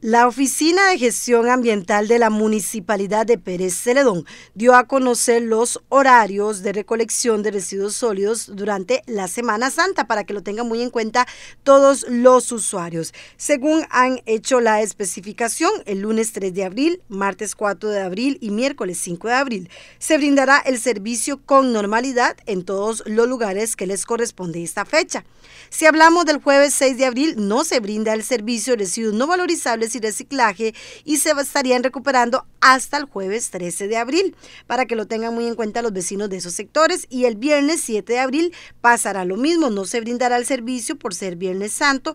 La Oficina de Gestión Ambiental de la Municipalidad de Pérez Celedón dio a conocer los horarios de recolección de residuos sólidos durante la Semana Santa para que lo tengan muy en cuenta todos los usuarios. Según han hecho la especificación, el lunes 3 de abril, martes 4 de abril y miércoles 5 de abril se brindará el servicio con normalidad en todos los lugares que les corresponde esta fecha. Si hablamos del jueves 6 de abril, no se brinda el servicio de residuos no valorizables y Reciclaje y se estarían recuperando hasta el jueves 13 de abril, para que lo tengan muy en cuenta los vecinos de esos sectores. Y el viernes 7 de abril pasará lo mismo, no se brindará el servicio por ser Viernes Santo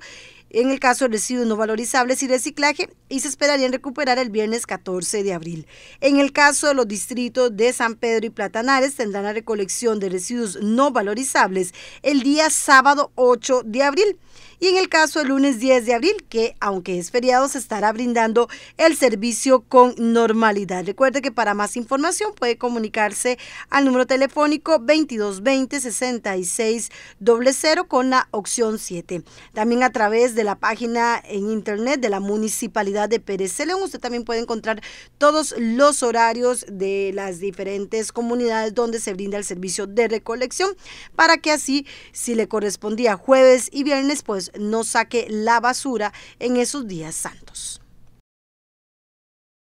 en el caso de residuos no valorizables y reciclaje, y se esperarían recuperar el viernes 14 de abril. En el caso de los distritos de San Pedro y Platanares, tendrán la recolección de residuos no valorizables el día sábado 8 de abril y en el caso el lunes 10 de abril, que aunque es feriado, se estará brindando el servicio con normalidad. Recuerde que para más información puede comunicarse al número telefónico 2220-6600 con la opción 7. También a través de la página en internet de la Municipalidad de Pérez León, usted también puede encontrar todos los horarios de las diferentes comunidades donde se brinda el servicio de recolección para que así, si le correspondía jueves y viernes, pues no saque la basura en esos días santos.